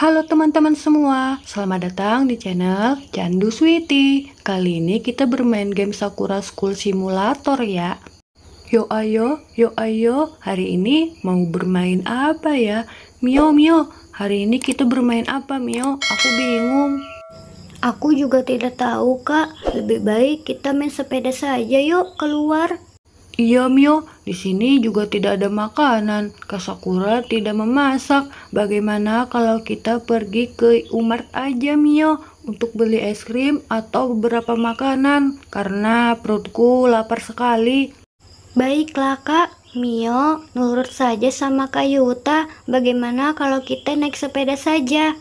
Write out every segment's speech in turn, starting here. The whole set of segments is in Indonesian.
Halo teman-teman semua, selamat datang di channel Candu Sweety. Kali ini kita bermain game Sakura School Simulator ya. Yo ayo, yo ayo, hari ini mau bermain apa ya? Mio, Mio, hari ini kita bermain apa Mio? Aku bingung. Aku juga tidak tahu kak, lebih baik kita main sepeda saja yuk keluar. Iya Mio, di sini juga tidak ada makanan. Kasakura tidak memasak. Bagaimana kalau kita pergi ke Umart aja Mio untuk beli es krim atau beberapa makanan? Karena perutku lapar sekali. Baiklah kak, Mio nurut saja sama Kak Yuta. Bagaimana kalau kita naik sepeda saja?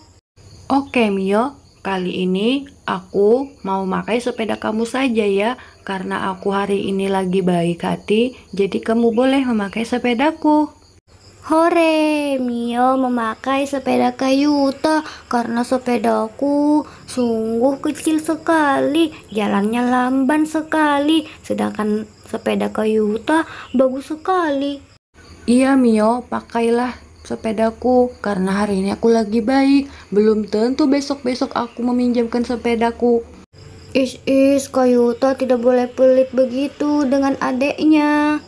Oke Mio, Kali ini aku mau pakai sepeda kamu saja ya, karena aku hari ini lagi baik hati, jadi kamu boleh memakai sepedaku. Hore, Mio memakai sepeda kayuta karena sepedaku sungguh kecil sekali, jalannya lamban sekali, sedangkan sepeda kayuta bagus sekali. Iya Mio, pakailah sepedaku karena hari ini aku lagi baik. Belum tentu besok-besok aku meminjamkan sepedaku. Is is Kayuta tidak boleh pelit begitu dengan adeknya.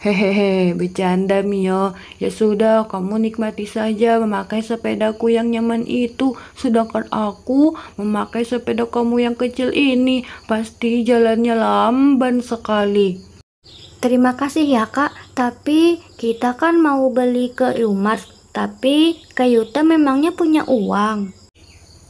Hehehe, bercanda Mio. Ya sudah, kamu nikmati saja memakai sepedaku yang nyaman itu. Sedangkan aku memakai sepeda kamu yang kecil ini. Pasti jalannya lamban sekali. Terima kasih ya kak, tapi kita kan mau beli ke Ilmar, tapi ke Yuta memangnya punya uang.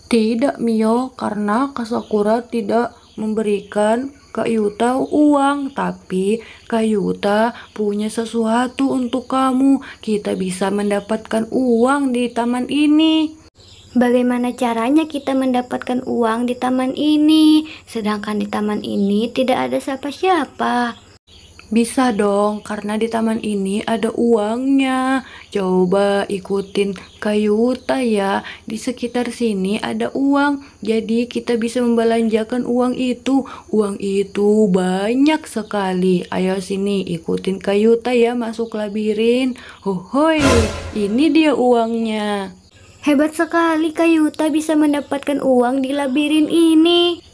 Tidak Mio, karena Kasakura tidak memberikan Kak Yuta uang, tapi Kak Yuta punya sesuatu untuk kamu. Kita bisa mendapatkan uang di taman ini. Bagaimana caranya kita mendapatkan uang di taman ini, sedangkan di taman ini tidak ada siapa-siapa? Bisa dong, karena di taman ini ada uangnya. Coba ikutin Kayuta ya. Di sekitar sini ada uang. Jadi kita bisa membelanjakan uang itu. Uang itu banyak sekali. Ayo sini ikutin Kayuta ya masuk labirin. Hohoi, ini dia uangnya. Hebat sekali Kayuta bisa mendapatkan uang di labirin ini.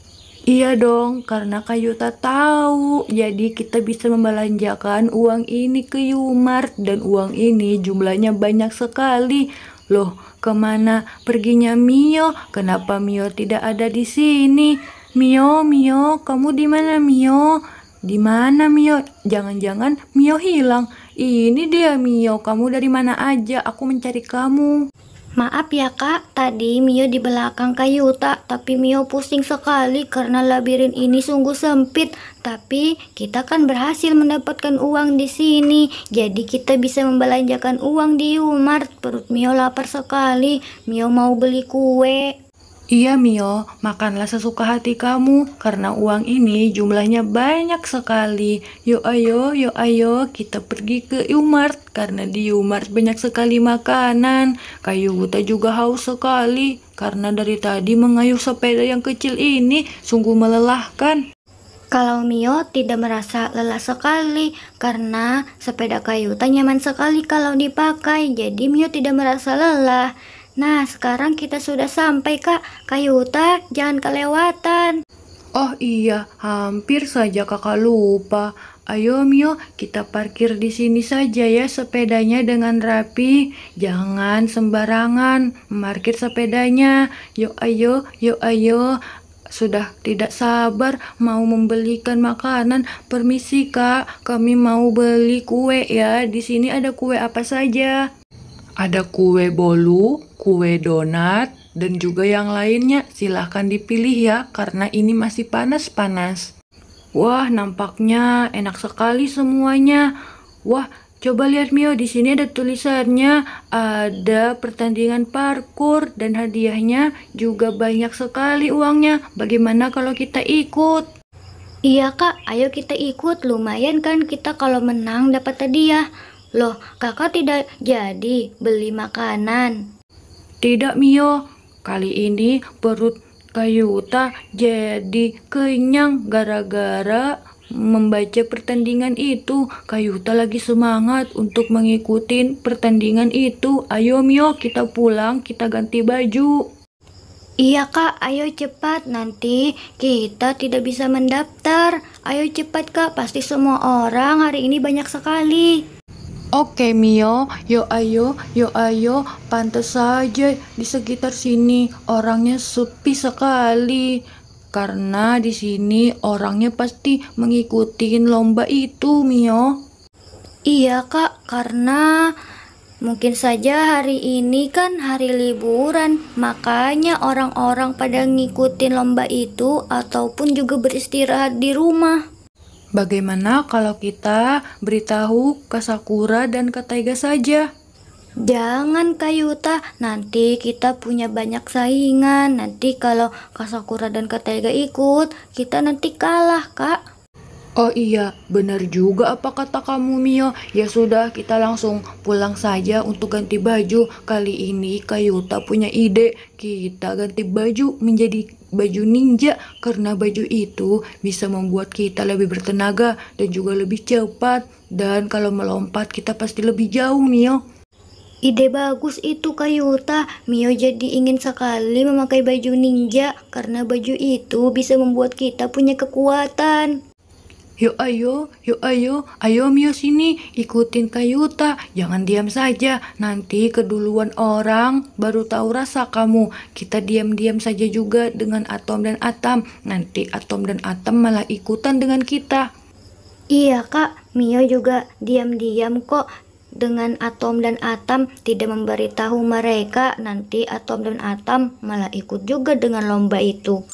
Iya dong, karena Kak Yuta tahu. Jadi kita bisa membelanjakan uang ini ke Yumart dan uang ini jumlahnya banyak sekali. Loh, kemana perginya Mio? Kenapa Mio tidak ada di sini? Mio, Mio, kamu di mana Mio? Di mana Mio? Jangan-jangan Mio hilang. Ini dia Mio, kamu dari mana aja? Aku mencari kamu. Maaf ya kak, tadi Mio di belakang kayu tak, tapi Mio pusing sekali karena labirin ini sungguh sempit. Tapi kita kan berhasil mendapatkan uang di sini, jadi kita bisa membelanjakan uang di Umar. Perut Mio lapar sekali, Mio mau beli kue. Iya Mio, makanlah sesuka hati kamu karena uang ini jumlahnya banyak sekali. Yuk ayo, yuk ayo kita pergi ke Umart karena di Umart banyak sekali makanan. Kayu Buta juga haus sekali karena dari tadi mengayuh sepeda yang kecil ini sungguh melelahkan. Kalau Mio tidak merasa lelah sekali karena sepeda kayu nyaman sekali kalau dipakai, jadi Mio tidak merasa lelah. Nah, sekarang kita sudah sampai, Kak. Kayuta jangan kelewatan. Oh iya, hampir saja kakak lupa. Ayo Mio, kita parkir di sini saja ya sepedanya dengan rapi. Jangan sembarangan parkir sepedanya. Yuk ayo, yuk ayo. Sudah tidak sabar mau membelikan makanan. Permisi Kak, kami mau beli kue ya. Di sini ada kue apa saja? Ada kue bolu, kue donat, dan juga yang lainnya. Silahkan dipilih ya, karena ini masih panas-panas. Wah, nampaknya enak sekali semuanya. Wah, Coba lihat Mio, di sini ada tulisannya, ada pertandingan parkur dan hadiahnya juga banyak sekali uangnya. Bagaimana kalau kita ikut? Iya kak, ayo kita ikut. Lumayan kan kita kalau menang dapat hadiah. Loh, kakak tidak jadi beli makanan. Tidak, Mio. Kali ini perut Kayuta jadi kenyang gara-gara membaca pertandingan itu. Kayuta lagi semangat untuk mengikuti pertandingan itu. Ayo Mio, kita pulang, kita ganti baju. Iya kak, ayo cepat, nanti kita tidak bisa mendaftar. Ayo cepat kak, pasti semua orang hari ini banyak sekali. Oke Mio, yo ayo, yo ayo, pantas saja di sekitar sini orangnya sepi sekali. Karena di sini orangnya pasti mengikuti lomba itu, Mio. Iya, Kak, karena mungkin saja hari ini kan hari liburan, makanya orang-orang pada ngikutin lomba itu ataupun juga beristirahat di rumah. Bagaimana kalau kita beritahu ke Sakura dan ke Taiga saja? Jangan Kak Yuta, nanti kita punya banyak saingan. Nanti kalau Kak Sakura dan Kak Taiga ikut, kita nanti kalah, Kak. Oh iya, benar juga apa kata kamu Mio? Ya sudah, kita langsung pulang saja untuk ganti baju. Kali ini Kayuta punya ide, kita ganti baju menjadi baju ninja karena baju itu bisa membuat kita lebih bertenaga dan juga lebih cepat. Dan kalau melompat kita pasti lebih jauh Mio. Ide bagus itu Kayuta. Mio jadi ingin sekali memakai baju ninja karena baju itu bisa membuat kita punya kekuatan. Yuk ayo, yuk ayo, ayo Mio sini, ikutin Kayuta, jangan diam saja, nanti keduluan orang baru tahu rasa kamu. Kita diam-diam saja juga dengan Atom dan Atam, nanti Atom dan Atam malah ikutan dengan kita. Iya kak, Mio juga diam-diam kok dengan Atom dan Atam tidak memberitahu mereka nanti Atom dan Atam malah ikut juga dengan lomba itu.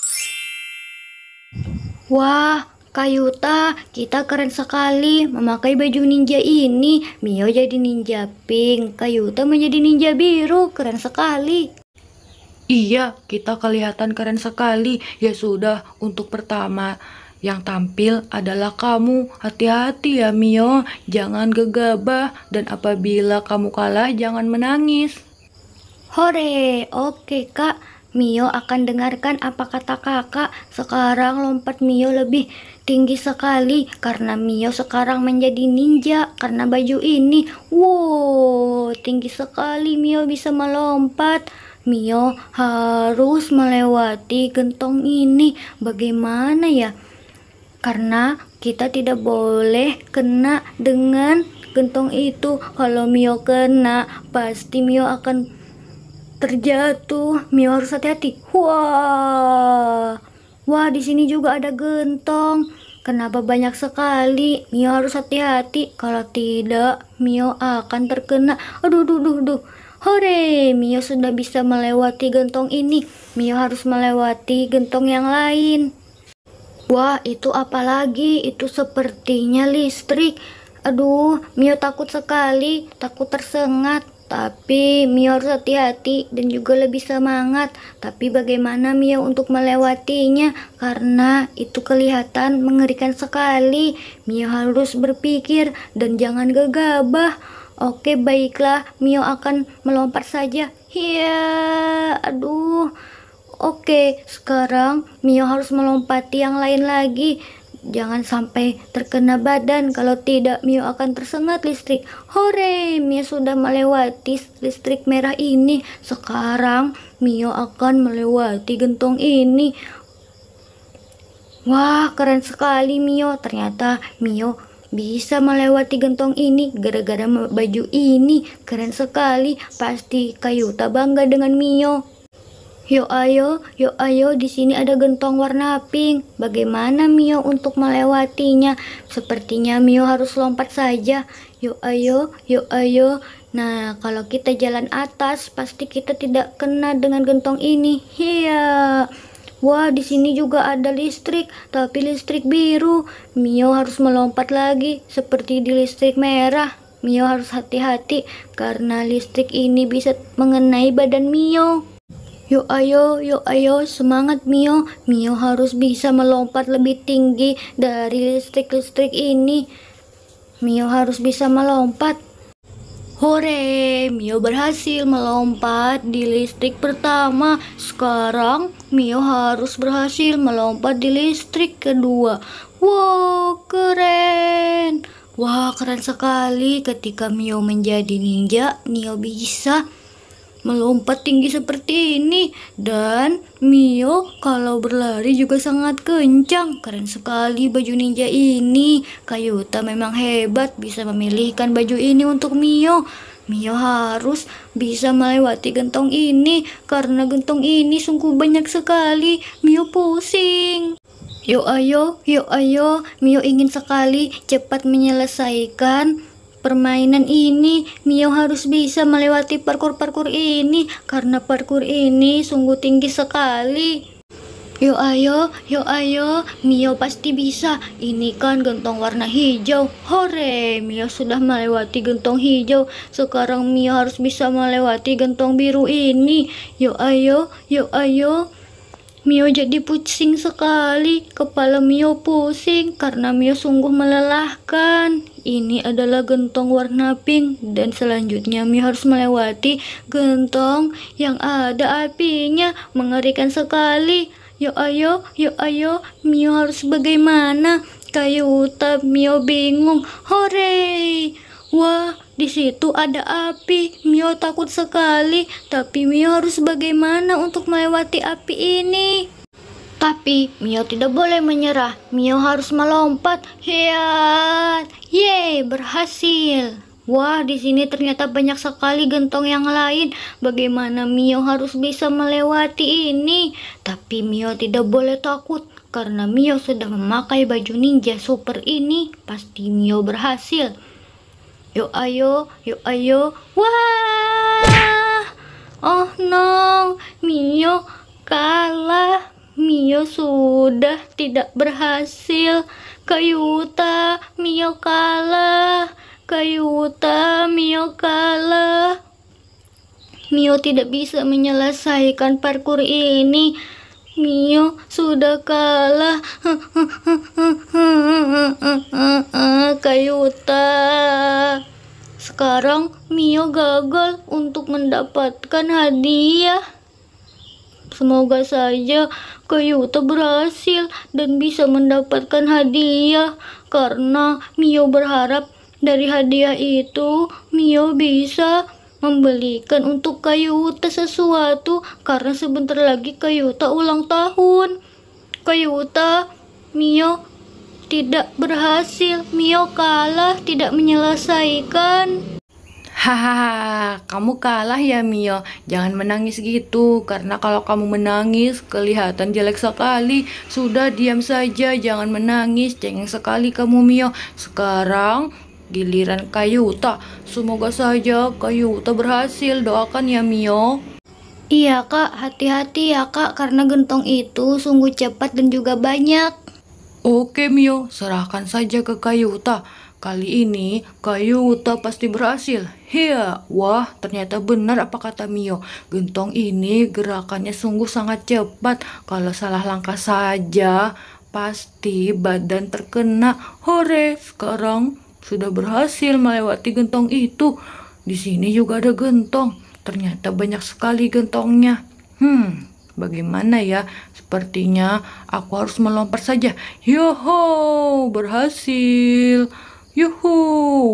Wah, Kayuta, kita keren sekali memakai baju ninja ini. Mio jadi ninja pink, Kayuta menjadi ninja biru. Keren sekali. Iya, kita kelihatan keren sekali. Ya sudah, untuk pertama yang tampil adalah kamu. Hati-hati ya Mio, jangan gegabah dan apabila kamu kalah jangan menangis. Hore, oke Kak. Mio akan dengarkan apa kata kakak. Sekarang lompat Mio lebih tinggi sekali karena Mio sekarang menjadi ninja karena baju ini. Wow, tinggi sekali Mio bisa melompat. Mio harus melewati gentong ini. Bagaimana ya? Karena kita tidak boleh kena dengan gentong itu. Kalau Mio kena, pasti Mio akan terjatuh Mio harus hati-hati wah wah di sini juga ada gentong kenapa banyak sekali Mio harus hati-hati kalau tidak Mio akan terkena aduh duh duh duh Hore, Mio sudah bisa melewati gentong ini. Mio harus melewati gentong yang lain. Wah, itu apa lagi? Itu sepertinya listrik. Aduh, Mio takut sekali, takut tersengat. Tapi Mia harus hati-hati dan juga lebih semangat. Tapi bagaimana Mia untuk melewatinya? Karena itu kelihatan mengerikan sekali. Mia harus berpikir dan jangan gegabah. Oke baiklah, Mia akan melompat saja. Iya, aduh. Oke, sekarang Mia harus melompati yang lain lagi. Jangan sampai terkena badan, kalau tidak Mio akan tersengat listrik. Hore, Mio sudah melewati listrik merah ini. Sekarang Mio akan melewati gentong ini. Wah, keren sekali Mio. Ternyata Mio bisa melewati gentong ini gara-gara baju ini. Keren sekali, pasti Kayuta bangga dengan Mio. Yuk ayo, yuk ayo, di sini ada gentong warna pink. Bagaimana Mio untuk melewatinya? Sepertinya Mio harus lompat saja. Yuk ayo, yuk ayo. Nah, kalau kita jalan atas, pasti kita tidak kena dengan gentong ini. Iya. Wah, di sini juga ada listrik, tapi listrik biru. Mio harus melompat lagi, seperti di listrik merah. Mio harus hati-hati karena listrik ini bisa mengenai badan Mio. Yuk ayo, yuk ayo, semangat Mio. Mio harus bisa melompat lebih tinggi dari listrik-listrik ini. Mio harus bisa melompat. Hore, Mio berhasil melompat di listrik pertama. Sekarang Mio harus berhasil melompat di listrik kedua. Wow, keren! Wah, keren sekali ketika Mio menjadi ninja, Mio bisa melompat tinggi seperti ini dan Mio kalau berlari juga sangat kencang. Keren sekali baju ninja ini. Kayuta memang hebat bisa memilihkan baju ini untuk Mio. Mio harus bisa melewati gentong ini karena gentong ini sungguh banyak sekali. Mio pusing. Yuk ayo, yuk ayo, Mio ingin sekali cepat menyelesaikan permainan ini, Mio harus bisa melewati parkur-parkur ini karena parkur ini sungguh tinggi sekali. Yo ayo, yo ayo, Mio pasti bisa. Ini kan gentong warna hijau. Hore, Mio sudah melewati gentong hijau. Sekarang Mio harus bisa melewati gentong biru ini. Yo ayo, yo ayo. Mio jadi pusing sekali, kepala Mio pusing karena Mio sungguh melelahkan ini adalah gentong warna pink dan selanjutnya Mio harus melewati gentong yang ada apinya mengerikan sekali yuk ayo yuk ayo Mio harus bagaimana kayu utap Mio bingung hore wah di situ ada api Mio takut sekali tapi Mio harus bagaimana untuk melewati api ini tapi Mio tidak boleh menyerah. Mio harus melompat. Hiat! Yeay, berhasil. Wah, di sini ternyata banyak sekali gentong yang lain. Bagaimana Mio harus bisa melewati ini? Tapi Mio tidak boleh takut karena Mio sudah memakai baju ninja super ini. Pasti Mio berhasil. Yuk ayo, yuk ayo. Wah! Oh no, Mio kalah. Mio sudah tidak berhasil. Kayuta, Mio kalah. Kayuta, Mio kalah. Mio tidak bisa menyelesaikan parkur ini. Mio sudah kalah. Kayuta. Sekarang Mio gagal untuk mendapatkan hadiah. Semoga saja Kayuta berhasil dan bisa mendapatkan hadiah karena Mio berharap dari hadiah itu Mio bisa membelikan untuk Kayuta sesuatu karena sebentar lagi Kayuta ulang tahun. Kayuta, Mio tidak berhasil. Mio kalah, tidak menyelesaikan. Hahaha, kamu kalah ya Mio. Jangan menangis gitu, karena kalau kamu menangis kelihatan jelek sekali. Sudah diam saja, jangan menangis. Cengeng sekali kamu Mio. Sekarang giliran Kayuta. Semoga saja Kayuta berhasil. Doakan ya Mio. Iya kak, hati-hati ya kak karena gentong itu sungguh cepat dan juga banyak. Oke Mio, serahkan saja ke Kayuta. Kali ini, Kayu Uta pasti berhasil. Hiya, wah ternyata benar apa kata Mio. Gentong ini gerakannya sungguh sangat cepat. Kalau salah langkah saja, pasti badan terkena. Hore, sekarang sudah berhasil melewati gentong itu. Di sini juga ada gentong. Ternyata banyak sekali gentongnya. Hmm, Bagaimana ya? Sepertinya aku harus melompat saja. Yoho, berhasil. Yuhu,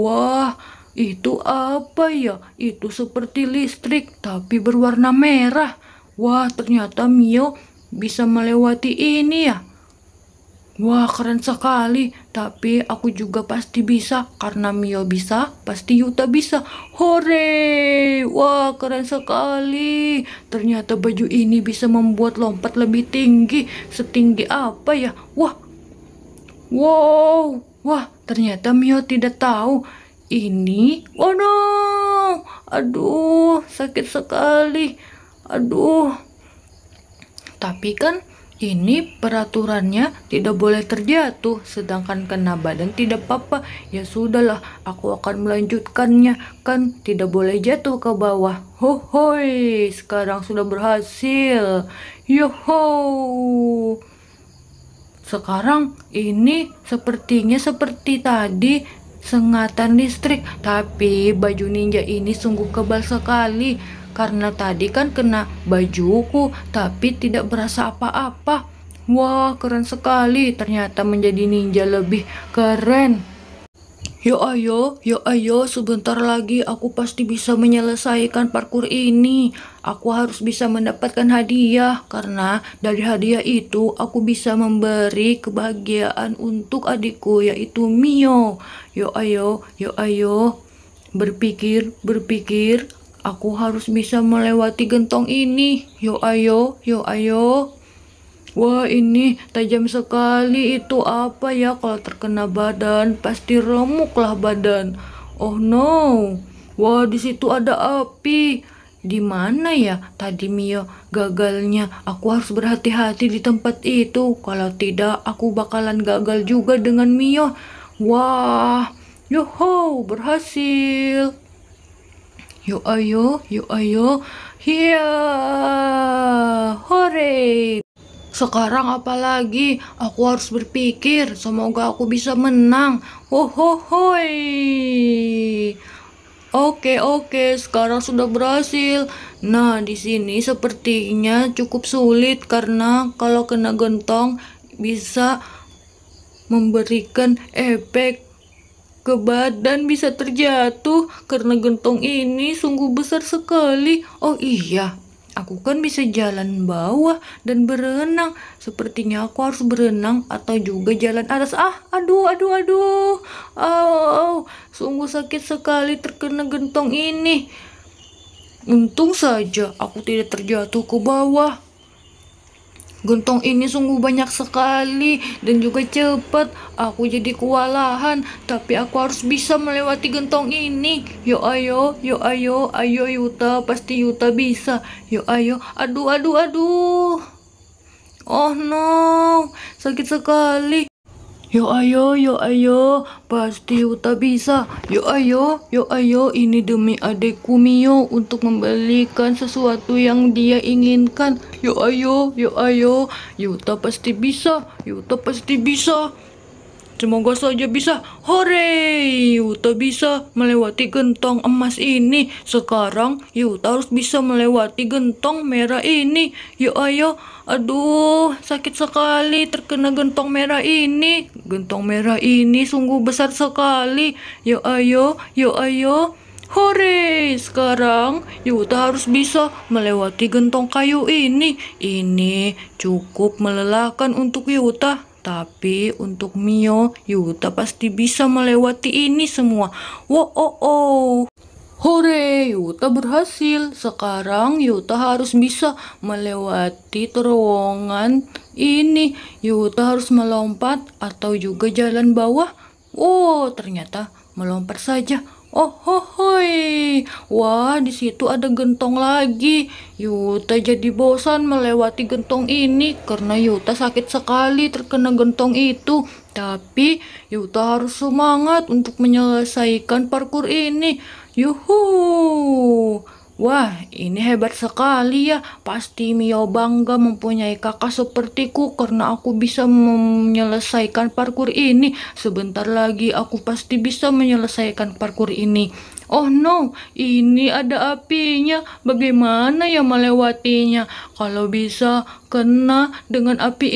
wah, itu apa ya? Itu seperti listrik tapi berwarna merah. Wah, ternyata Mio bisa melewati ini ya. Wah, keren sekali. Tapi aku juga pasti bisa. Karena Mio bisa, pasti Yuta bisa. Hore! Wah, keren sekali. Ternyata baju ini bisa membuat lompat lebih tinggi. Setinggi apa ya? Wah! Wow! Wah, Ternyata Mio tidak tahu ini. Oh no! Aduh, sakit sekali. Aduh. Tapi kan ini peraturannya tidak boleh terjatuh, sedangkan kena badan tidak apa-apa. Ya sudahlah, aku akan melanjutkannya. Kan tidak boleh jatuh ke bawah. Hohoi, sekarang sudah berhasil. Yoho. Sekarang ini sepertinya seperti tadi sengatan listrik, tapi baju ninja ini sungguh kebal sekali karena tadi kan kena bajuku tapi tidak berasa apa-apa. Wah, keren sekali. Ternyata menjadi ninja lebih keren. Yo ya ayo, yo ya ayo, sebentar lagi aku pasti bisa menyelesaikan parkur ini. Aku harus bisa mendapatkan hadiah karena dari hadiah itu aku bisa memberi kebahagiaan untuk adikku yaitu Mio. Yo ya ayo, yo ayo. Berpikir, berpikir, aku harus bisa melewati gentong ini. Yo ayo, yo ayo. Wah ini tajam sekali itu apa ya kalau terkena badan pasti remuklah badan. Oh no. Wah di situ ada api. Di mana ya tadi Mio gagalnya? Aku harus berhati-hati di tempat itu. Kalau tidak aku bakalan gagal juga dengan Mio. Wah, yoho berhasil. Yuk ayo, yuk ayo. Hiya, hore. Sekarang apalagi aku harus berpikir semoga aku bisa menang. Ho ho hoi. Oke oke, sekarang sudah berhasil. Nah, di sini sepertinya cukup sulit karena kalau kena gentong bisa memberikan efek ke badan bisa terjatuh karena gentong ini sungguh besar sekali. Oh iya, Aku kan bisa jalan bawah dan berenang. Sepertinya aku harus berenang atau juga jalan atas. Ah, aduh, aduh, aduh. Oh, oh, sungguh sakit sekali terkena gentong ini. Untung saja aku tidak terjatuh ke bawah. Gentong ini sungguh banyak sekali dan juga cepat. Aku jadi kewalahan, tapi aku harus bisa melewati gentong ini. Yo ayo, yo ayo, ayo Yuta, pasti Yuta bisa. Yo ayo, aduh aduh aduh. Oh no, sakit sekali. Yo ayo, yo ayo, pasti Uta bisa. Yo ayo, yo ayo, ini demi adekku Mio untuk membelikan sesuatu yang dia inginkan. Yo ayo, yo ayo, Yuta pasti bisa, Yuta pasti bisa. Semoga saja bisa, hore, Yuta bisa melewati gentong emas ini. Sekarang Yuta harus bisa melewati gentong merah ini. Yuk ya, ayo, aduh sakit sekali terkena gentong merah ini. Gentong merah ini sungguh besar sekali. Yuk ya, ayo, yuk ya, ayo. Hore, sekarang Yuta harus bisa melewati gentong kayu ini. Ini cukup melelahkan untuk Yuta. Tapi untuk Mio, Yuta pasti bisa melewati ini semua. Wow, oh, oh. Hore, Yuta berhasil. Sekarang Yuta harus bisa melewati terowongan ini. Yuta harus melompat atau juga jalan bawah. Oh, ternyata melompat saja. Oh, hoi. Wah, di situ ada gentong lagi. Yuta jadi bosan melewati gentong ini karena Yuta sakit sekali terkena gentong itu. Tapi Yuta harus semangat untuk menyelesaikan parkur ini. Yuhu! Wah, ini hebat sekali ya. Pasti Mio bangga mempunyai kakak sepertiku karena aku bisa menyelesaikan parkur ini. Sebentar lagi aku pasti bisa menyelesaikan parkur ini. Oh no, ini ada apinya. Bagaimana ya melewatinya? Kalau bisa kena dengan api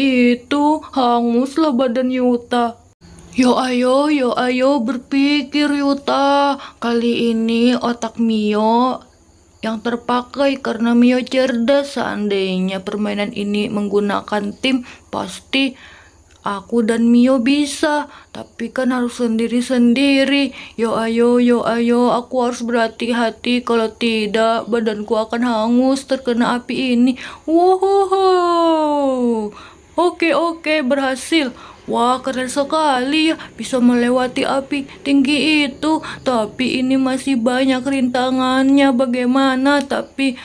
itu, hanguslah badan Yuta. Yo ayo, yo ayo berpikir Yuta. Kali ini otak Mio yang terpakai karena Mio cerdas. Seandainya permainan ini menggunakan tim, pasti aku dan Mio bisa. Tapi kan harus sendiri-sendiri. Yo ayo, yo ayo, aku harus berhati-hati. Kalau tidak, badanku akan hangus terkena api ini. Wow. Oke, oke, berhasil. Wah keren sekali ya bisa melewati api tinggi itu Tapi ini masih banyak rintangannya bagaimana Tapi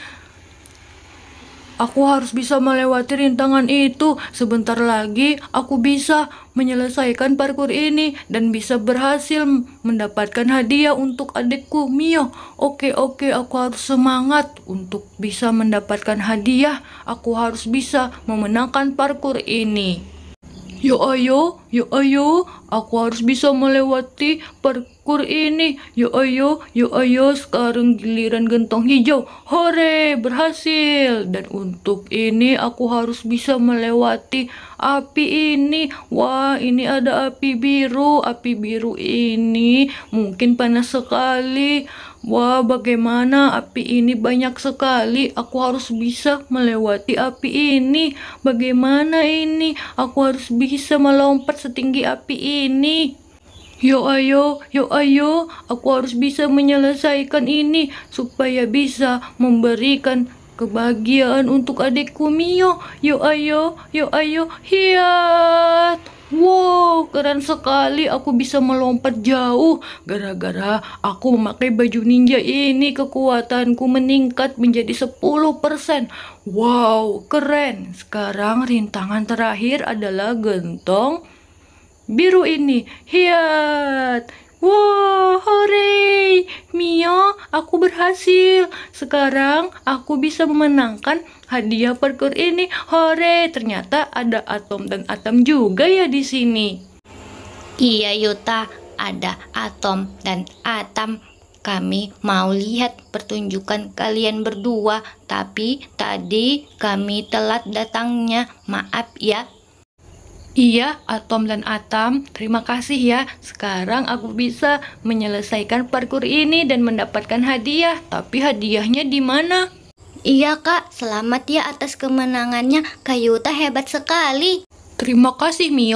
aku harus bisa melewati rintangan itu Sebentar lagi aku bisa menyelesaikan parkur ini Dan bisa berhasil mendapatkan hadiah untuk adikku Mio Oke oke aku harus semangat untuk bisa mendapatkan hadiah Aku harus bisa memenangkan parkur ini Yo ya ayo, yo ya ayo, aku harus bisa melewati parkur ini. Yo ya ayo, yo ayo, sekarang giliran gentong hijau. Hore, berhasil. Dan untuk ini aku harus bisa melewati api ini. Wah, ini ada api biru. Api biru ini mungkin panas sekali. Wah, bagaimana api ini banyak sekali. Aku harus bisa melewati api ini. Bagaimana ini? Aku harus bisa melompat setinggi api ini. Yo ayo, yo ayo, aku harus bisa menyelesaikan ini supaya bisa memberikan kebahagiaan untuk adikku Mio. Yo ayo, yo ayo, hiat. Wow, keren sekali aku bisa melompat jauh gara-gara aku memakai baju ninja ini kekuatanku meningkat menjadi 10%. Wow, keren. Sekarang rintangan terakhir adalah gentong biru ini. Hiat. Wow, hore! aku berhasil. Sekarang aku bisa memenangkan hadiah parkour ini. Hore, ternyata ada Atom dan Atom juga ya di sini. Iya Yuta, ada Atom dan Atom. Kami mau lihat pertunjukan kalian berdua, tapi tadi kami telat datangnya. Maaf ya, Iya, Atom dan Atam, terima kasih ya. Sekarang aku bisa menyelesaikan parkur ini dan mendapatkan hadiah. Tapi hadiahnya di mana? Iya kak, selamat ya atas kemenangannya. Kayuta hebat sekali. Terima kasih Mio.